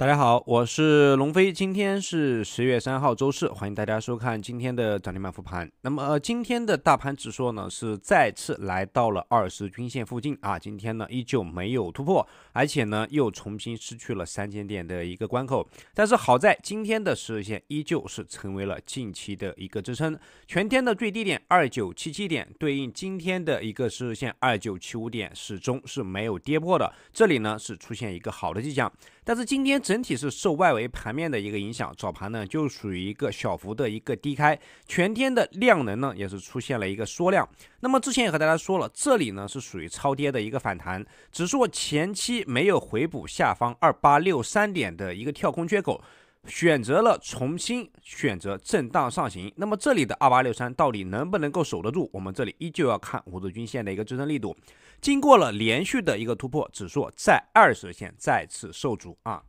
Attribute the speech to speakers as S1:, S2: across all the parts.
S1: 大家好，我是龙飞，今天是十月三号，周四，欢迎大家收看今天的涨停板复盘。那么今天的大盘指数呢，是再次来到了二十均线附近啊，今天呢依旧没有突破，而且呢又重新失去了三千点的一个关口。但是好在今天的十日线依旧是成为了近期的一个支撑，全天的最低点二九七七点，对应今天的一个十日线二九七五点，始终是没有跌破的，这里呢是出现一个好的迹象。但是今天整体是受外围盘面的一个影响，早盘呢就属于一个小幅的一个低开，全天的量能呢也是出现了一个缩量。那么之前也和大家说了，这里呢是属于超跌的一个反弹，指数前期没有回补下方二八六三点的一个跳空缺口。选择了重新选择震荡上行，那么这里的二八六三到底能不能够守得住？我们这里依旧要看五日均线的一个支撑力度。经过了连续的一个突破，指数在二十线再次受阻啊。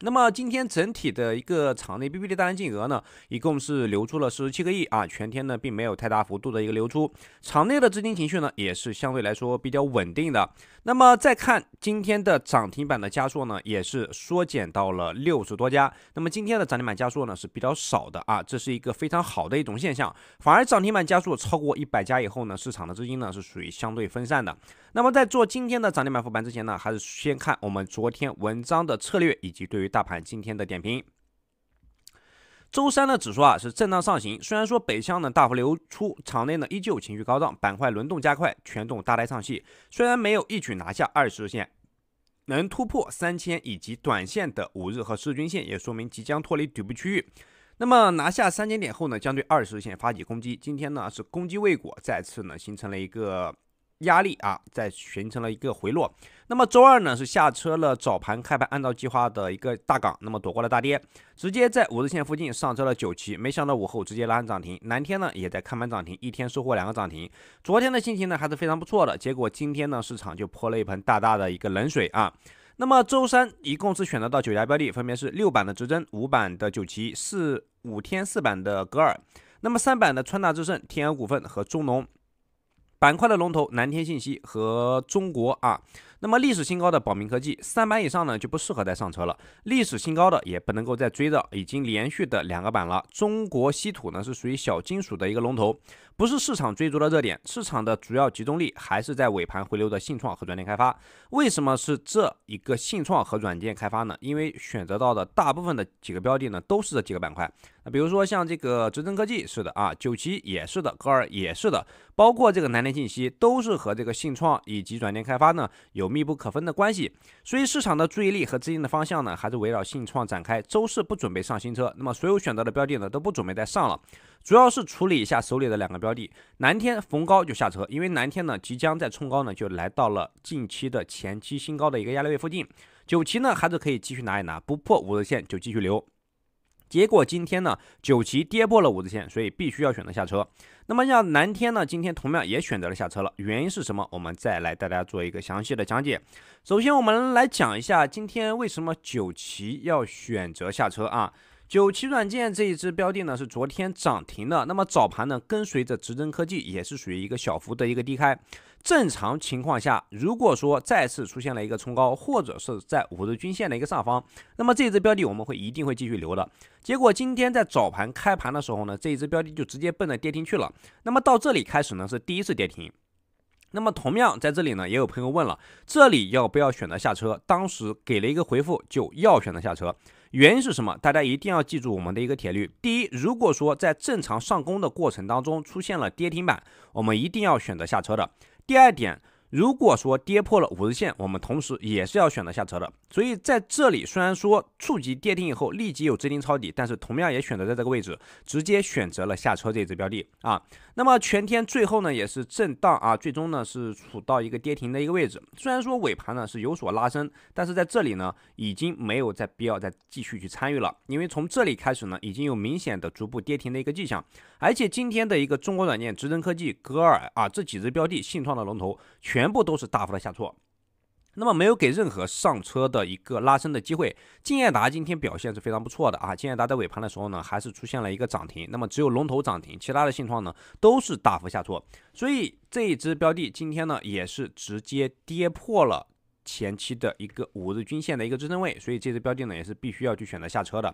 S1: 那么今天整体的一个场内 B B 的单净额呢，一共是流出了四十七个亿啊，全天呢并没有太大幅度的一个流出，场内的资金情绪呢也是相对来说比较稳定的。那么再看今天的涨停板的加数呢，也是缩减到了六十多家。那么今天的涨停板加数呢是比较少的啊，这是一个非常好的一种现象，反而涨停板加数超过一百家以后呢，市场的资金呢是属于相对分散的。那么在做今天的涨停板复盘之前呢，还是先看我们昨天文章的策略以及对于大盘今天的点评。周三的指数啊是震荡上行，虽然说北向呢大幅流出，场内呢依旧情绪高涨，板块轮动加快，权重搭台唱戏。虽然没有一举拿下二十日线，能突破三千以及短线的五日和十日均线，也说明即将脱离底部区域。那么拿下三千点后呢，将对二十日线发起攻击。今天呢是攻击未果，再次呢形成了一个。压力啊，在形成了一个回落。那么周二呢，是下车了。早盘开盘按照计划的一个大港，那么躲过了大跌，直接在五日线附近上车了九期，没想到午后直接拉满涨停，南天呢也在开盘涨停，一天收获两个涨停。昨天的心情呢还是非常不错的，结果今天呢市场就泼了一盆大大的一个冷水啊。那么周三一共是选择到九家标的，分别是六板的直针、五板的九旗、四五天四板的格尔，那么三板的川大智胜、天安股份和中农。板块的龙头蓝天信息和中国啊，那么历史新高的宝明科技三板以上呢就不适合再上车了，历史新高的也不能够再追着，已经连续的两个板了。中国稀土呢是属于小金属的一个龙头，不是市场追逐的热点，市场的主要集中力还是在尾盘回流的信创和软件开发。为什么是这一个信创和软件开发呢？因为选择到的大部分的几个标的呢都是这几个板块。比如说像这个直真科技是的啊，九旗也是的，高尔也是的，包括这个南天信息都是和这个信创以及软件开发呢有密不可分的关系，所以市场的注意力和资金的方向呢还是围绕信创展开。周四不准备上新车，那么所有选择的标的呢都不准备再上了，主要是处理一下手里的两个标的，南天逢高就下车，因为南天呢即将在冲高呢就来到了近期的前期新高的一个压力位附近，九旗呢还是可以继续拿一拿，不破五日线就继续留。结果今天呢，九旗跌破了五日线，所以必须要选择下车。那么像南天呢，今天同样也选择了下车了。原因是什么？我们再来带大家做一个详细的讲解。首先，我们来讲一下今天为什么九旗要选择下车啊？九旗软件这一只标的呢，是昨天涨停的。那么早盘呢，跟随着直真科技，也是属于一个小幅的一个低开。正常情况下，如果说再次出现了一个冲高，或者是在五日均线的一个上方，那么这只标的我们会一定会继续留的。结果今天在早盘开盘的时候呢，这一只标的就直接奔着跌停去了。那么到这里开始呢是第一次跌停。那么同样在这里呢也有朋友问了，这里要不要选择下车？当时给了一个回复，就要选择下车。原因是什么？大家一定要记住我们的一个铁律：第一，如果说在正常上攻的过程当中出现了跌停板，我们一定要选择下车的。第二点。如果说跌破了五日线，我们同时也是要选择下车的。所以在这里，虽然说触及跌停以后立即有资金抄底，但是同样也选择在这个位置直接选择了下车这只标的啊。那么全天最后呢也是震荡啊，最终呢是处到一个跌停的一个位置。虽然说尾盘呢是有所拉升，但是在这里呢已经没有再必要再继续去参与了，因为从这里开始呢已经有明显的逐步跌停的一个迹象。而且今天的一个中国软件、直升科技、格尔啊这几只标的，信创的龙头全。全部都是大幅的下挫，那么没有给任何上车的一个拉升的机会。金业达今天表现是非常不错的啊，金业达在尾盘的时候呢，还是出现了一个涨停。那么只有龙头涨停，其他的信创呢都是大幅下挫，所以这一只标的今天呢也是直接跌破了。前期的一个五日均线的一个支撑位，所以这支标的呢也是必须要去选择下车的。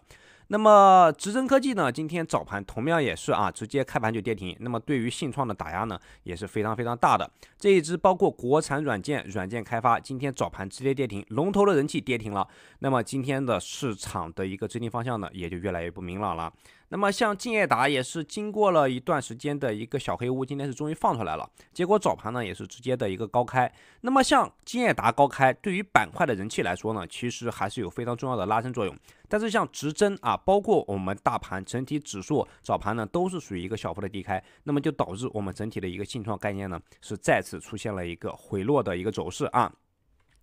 S1: 那么，直升科技呢，今天早盘同样也是啊，直接开盘就跌停。那么对于信创的打压呢也是非常非常大的。这一支包括国产软件、软件开发，今天早盘直接跌停，龙头的人气跌停了。那么今天的市场的一个资金方向呢也就越来越不明朗了。那么像敬业达也是经过了一段时间的一个小黑屋，今天是终于放出来了。结果早盘呢也是直接的一个高开。那么像敬业达高开，对于板块的人气来说呢，其实还是有非常重要的拉伸作用。但是像指针啊，包括我们大盘整体指数早盘呢，都是属于一个小幅的低开，那么就导致我们整体的一个信创概念呢，是再次出现了一个回落的一个走势啊。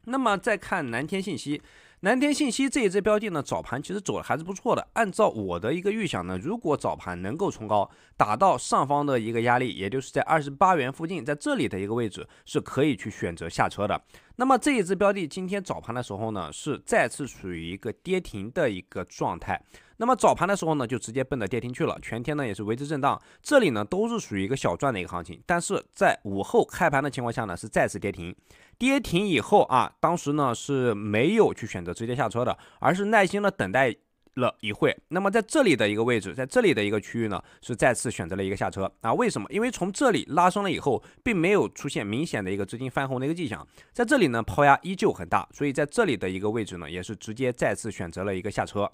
S1: 那么再看南天信息。南天信息这一只标的呢，早盘其实走的还是不错的。按照我的一个预想呢，如果早盘能够冲高打到上方的一个压力，也就是在二十八元附近，在这里的一个位置是可以去选择下车的。那么这一只标的今天早盘的时候呢，是再次处于一个跌停的一个状态。那么早盘的时候呢，就直接奔着跌停去了，全天呢也是维持震荡，这里呢都是属于一个小赚的一个行情，但是在午后开盘的情况下呢，是再次跌停，跌停以后啊，当时呢是没有去选择直接下车的，而是耐心的等待了一会，那么在这里的一个位置，在这里的一个区域呢，是再次选择了一个下车，啊，为什么？因为从这里拉升了以后，并没有出现明显的一个资金翻红的一个迹象，在这里呢抛压依旧很大，所以在这里的一个位置呢，也是直接再次选择了一个下车。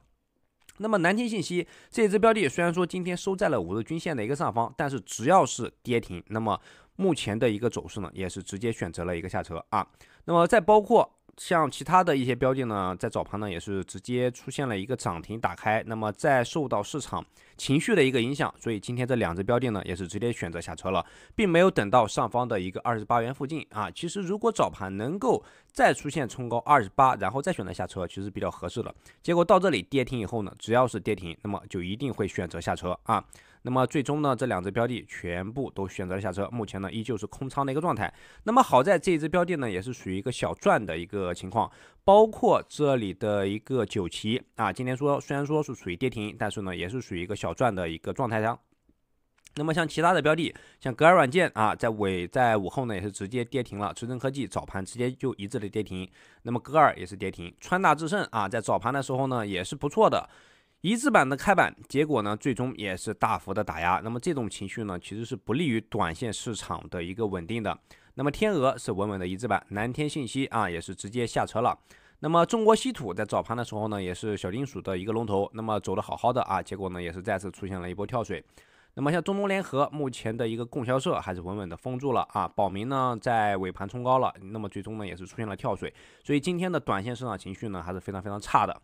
S1: 那么南京信息这只标的虽然说今天收在了五日均线的一个上方，但是只要是跌停，那么目前的一个走势呢，也是直接选择了一个下车啊。那么再包括像其他的一些标的呢，在早盘呢也是直接出现了一个涨停打开，那么在受到市场。情绪的一个影响，所以今天这两只标的呢也是直接选择下车了，并没有等到上方的一个二十八元附近啊。其实如果早盘能够再出现冲高二十八，然后再选择下车，其实比较合适的。结果到这里跌停以后呢，只要是跌停，那么就一定会选择下车啊。那么最终呢，这两只标的全部都选择了下车，目前呢依旧是空仓的一个状态。那么好在这一只标的呢也是属于一个小赚的一个情况，包括这里的一个九旗啊，今天说虽然说是属于跌停，但是呢也是属于一个小。小赚的一个状态上，那么像其他的标的，像格尔软件啊，在尾在午后呢也是直接跌停了，驰诚科技早盘直接就一致的跌停，那么格尔也是跌停，川大智胜啊在早盘的时候呢也是不错的，一字板的开板，结果呢最终也是大幅的打压，那么这种情绪呢其实是不利于短线市场的一个稳定的，那么天鹅是稳稳的一字板，南天信息啊也是直接下车了。那么中国稀土在早盘的时候呢，也是小金属的一个龙头，那么走的好好的啊，结果呢也是再次出现了一波跳水。那么像中农联合目前的一个供销社还是稳稳的封住了啊，宝明呢在尾盘冲高了，那么最终呢也是出现了跳水。所以今天的短线市场情绪呢还是非常非常差的，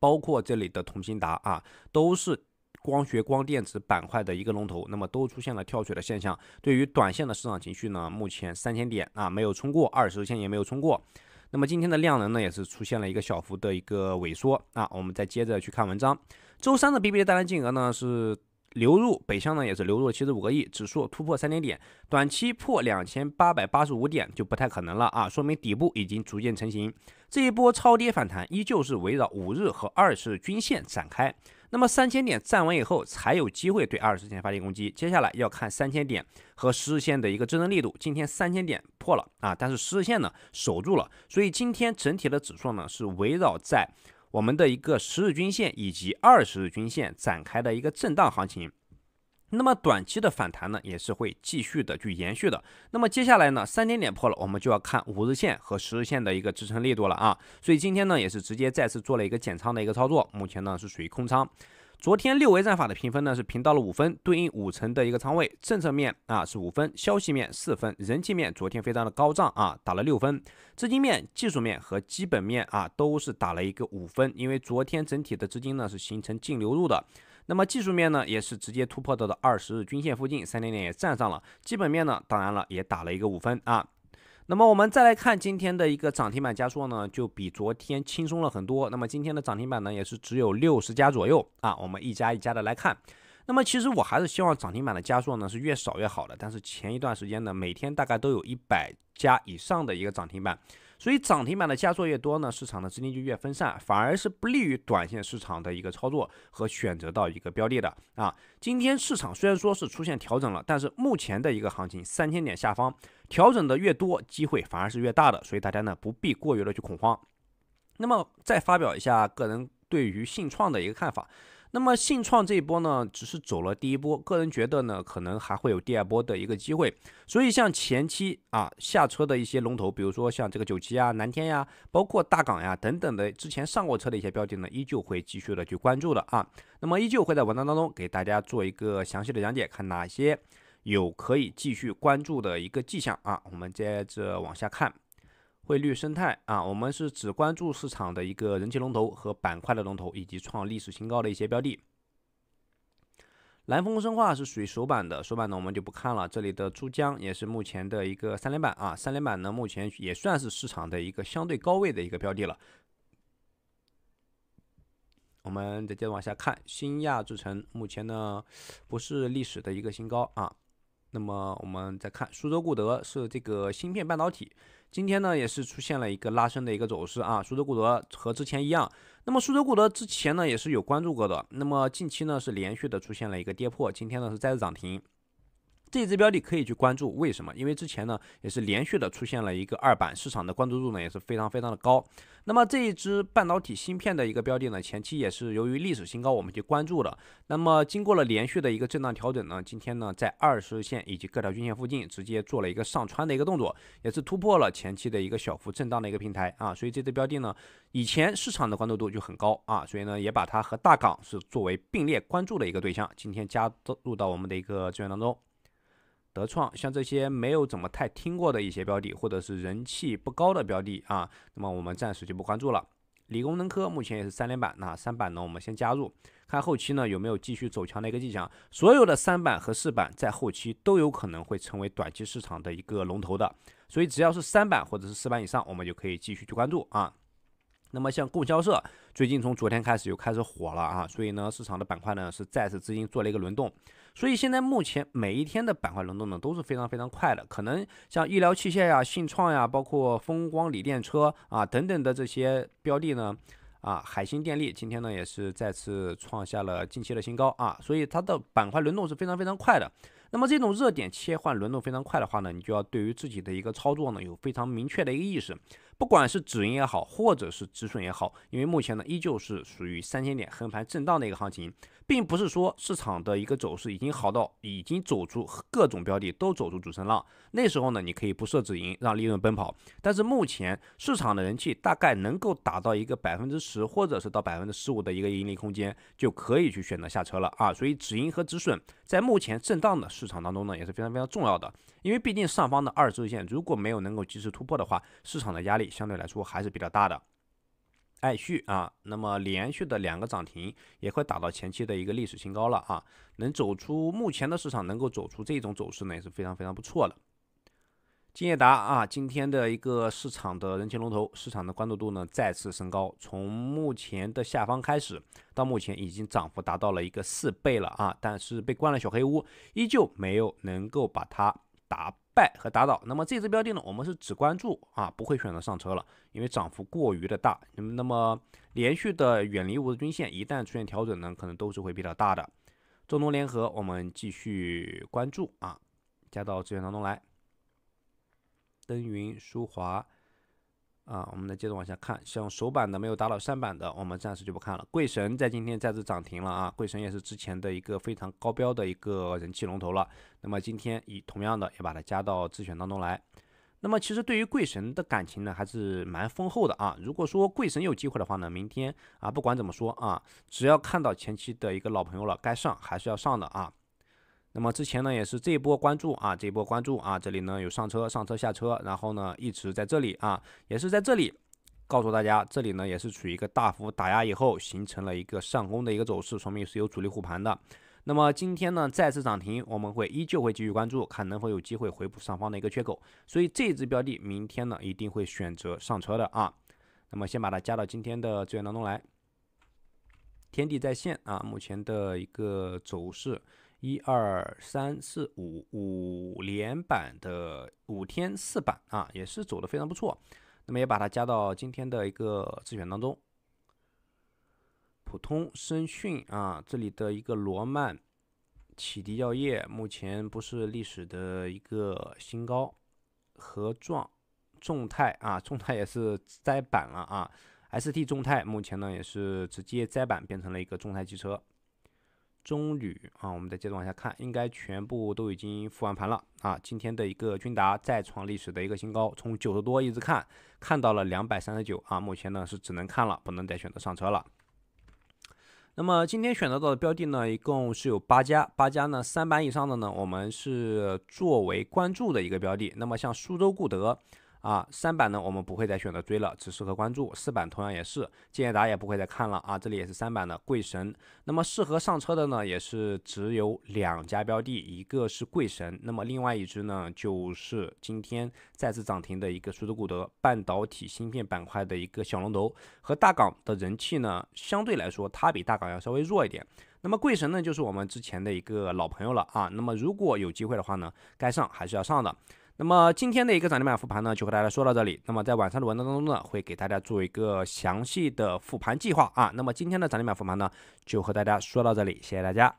S1: 包括这里的同心达啊，都是光学光电子板块的一个龙头，那么都出现了跳水的现象。对于短线的市场情绪呢，目前三千点啊没有冲过，二十日线也没有冲过。那么今天的量能呢，也是出现了一个小幅的一个萎缩啊。我们再接着去看文章，周三的 B B 的单量金额呢是。流入北向呢也是流入七十五个亿，指数突破三千点，短期破两千八百八十五点就不太可能了啊，说明底部已经逐渐成型。这一波超跌反弹依旧是围绕五日和二十日均线展开，那么三千点站稳以后才有机会对二十日线发起攻击。接下来要看三千点和十日线的一个支撑力度。今天三千点破了啊，但是十日线呢守住了，所以今天整体的指数呢是围绕在。我们的一个十日均线以及二十日均线展开的一个震荡行情，那么短期的反弹呢，也是会继续的去延续的。那么接下来呢，三千点破了，我们就要看五日线和十日线的一个支撑力度了啊。所以今天呢，也是直接再次做了一个减仓的一个操作，目前呢是属于空仓。昨天六维战法的评分呢是评到了五分，对应五成的一个仓位。政策面啊是五分，消息面四分，人气面昨天非常的高涨啊打了六分，资金面、技术面和基本面啊都是打了一个五分，因为昨天整体的资金呢是形成净流入的，那么技术面呢也是直接突破到了二十日均线附近，三点点也站上了。基本面呢当然了也打了一个五分啊。那么我们再来看今天的一个涨停板家数呢，就比昨天轻松了很多。那么今天的涨停板呢，也是只有六十家左右啊。我们一家一家的来看。那么其实我还是希望涨停板的加速呢是越少越好的。但是前一段时间呢，每天大概都有一百家以上的一个涨停板。所以涨停板的加做越多呢，市场的资金就越分散，反而是不利于短线市场的一个操作和选择到一个标的的啊。今天市场虽然说是出现调整了，但是目前的一个行情三千点下方调整的越多，机会反而是越大的，所以大家呢不必过于的去恐慌。那么再发表一下个人对于信创的一个看法。那么信创这一波呢，只是走了第一波，个人觉得呢，可能还会有第二波的一个机会。所以像前期啊下车的一些龙头，比如说像这个九七啊、南天呀、包括大港呀等等的，之前上过车的一些标的呢，依旧会继续的去关注的啊。那么依旧会在文章当中给大家做一个详细的讲解，看哪些有可以继续关注的一个迹象啊。我们接着往下看。汇率生态啊，我们是只关注市场的一个人气龙头和板块的龙头，以及创历史新高的一些标的。蓝峰生化是属于首板的，首板呢我们就不看了。这里的珠江也是目前的一个三连板啊，三连板呢目前也算是市场的一个相对高位的一个标的了。我们再接着往下看，新亚制成目前呢不是历史的一个新高啊。那么我们再看苏州固德是这个芯片半导体，今天呢也是出现了一个拉升的一个走势啊。苏州固德和之前一样，那么苏州固德之前呢也是有关注过的，那么近期呢是连续的出现了一个跌破，今天呢是再次涨停。这只标的可以去关注，为什么？因为之前呢也是连续的出现了一个二板，市场的关注度呢也是非常非常的高。那么这一支半导体芯片的一个标的呢，前期也是由于历史新高，我们去关注的。那么经过了连续的一个震荡调整呢，今天呢在二十线以及各条均线附近直接做了一个上穿的一个动作，也是突破了前期的一个小幅震荡的一个平台啊。所以这只标的呢，以前市场的关注度就很高啊，所以呢也把它和大港是作为并列关注的一个对象，今天加入到我们的一个资源当中。德创像这些没有怎么太听过的一些标的，或者是人气不高的标的啊，那么我们暂时就不关注了。理工能科目前也是三连板，那三板呢，我们先加入，看后期呢有没有继续走强的一个迹象。所有的三板和四板在后期都有可能会成为短期市场的一个龙头的，所以只要是三板或者是四板以上，我们就可以继续去关注啊。那么像供销社最近从昨天开始又开始火了啊，所以呢，市场的板块呢是再次资金做了一个轮动，所以现在目前每一天的板块轮动呢都是非常非常快的，可能像医疗器械呀、信创呀、包括风光锂电车啊等等的这些标的呢，啊，海信电力今天呢也是再次创下了近期的新高啊，所以它的板块轮动是非常非常快的。那么这种热点切换轮动非常快的话呢，你就要对于自己的一个操作呢有非常明确的一个意识。不管是止盈也好，或者是止损也好，因为目前呢依旧是属于三千点横盘震荡的一个行情，并不是说市场的一个走势已经好到已经走出各种标的都走出主升浪，那时候呢你可以不设止盈，让利润奔跑。但是目前市场的人气大概能够达到一个百分之十或者是到百分之十五的一个盈利空间，就可以去选择下车了啊！所以止盈和止损在目前震荡的市场当中呢也是非常非常重要的。因为毕竟上方的二十日线如果没有能够及时突破的话，市场的压力相对来说还是比较大的。爱旭啊，那么连续的两个涨停也快打到前期的一个历史新高了啊！能走出目前的市场，能够走出这种走势呢，也是非常非常不错的。金业达啊，今天的一个市场的人气龙头，市场的关注度呢再次升高。从目前的下方开始，到目前已经涨幅达到了一个四倍了啊！但是被关了小黑屋，依旧没有能够把它。打败和打倒，那么这只标的呢，我们是只关注啊，不会选择上车了，因为涨幅过于的大，那么连续的远离五日均线，一旦出现调整呢，可能都是会比较大的。中农联合我们继续关注啊，加到资源当中来。登云舒华。啊，我们再接着往下看，像首板的没有达到三板的，我们暂时就不看了。贵神在今天再次涨停了啊，贵神也是之前的一个非常高标的一个人气龙头了，那么今天以同样的也把它加到自选当中来。那么其实对于贵神的感情呢，还是蛮丰厚的啊。如果说贵神有机会的话呢，明天啊，不管怎么说啊，只要看到前期的一个老朋友了，该上还是要上的啊。那么之前呢也是这一波关注啊，这一波关注啊，这里呢有上车、上车、下车，然后呢一直在这里啊，也是在这里告诉大家，这里呢也是处于一个大幅打压以后形成了一个上攻的一个走势，说明是有主力护盘的。那么今天呢再次涨停，我们会依旧会继续关注，看能否有机会回补上方的一个缺口。所以这只标的明天呢一定会选择上车的啊。那么先把它加到今天的资源当中来。天地在线啊，目前的一个走势。一二三四五五连板的五天四板啊，也是走的非常不错，那么也把它加到今天的一个自选当中。普通声讯啊，这里的一个罗曼启迪药业目前不是历史的一个新高。合壮众泰啊，众泰也是摘板了啊，ST 众泰目前呢也是直接摘板变成了一个众泰汽车。中铝啊，我们再接着往下看，应该全部都已经复完盘了啊。今天的一个君达再创历史的一个新高，从九十多一直看看到了两百三十九啊。目前呢是只能看了，不能再选择上车了。那么今天选择到的标的呢，一共是有八家，八家呢三板以上的呢，我们是作为关注的一个标的。那么像苏州固德。啊，三板呢，我们不会再选择追了，只适合关注。四板同样也是，建议家也不会再看了啊。这里也是三板的贵神，那么适合上车的呢，也是只有两家标的，一个是贵神，那么另外一只呢，就是今天再次涨停的一个苏州固德，半导体芯片板块的一个小龙头。和大港的人气呢，相对来说，它比大港要稍微弱一点。那么贵神呢，就是我们之前的一个老朋友了啊。那么如果有机会的话呢，该上还是要上的。那么今天的一个涨停板复盘呢，就和大家说到这里。那么在晚上的文章当中呢，会给大家做一个详细的复盘计划啊。那么今天的涨停板复盘呢，就和大家说到这里，谢谢大家。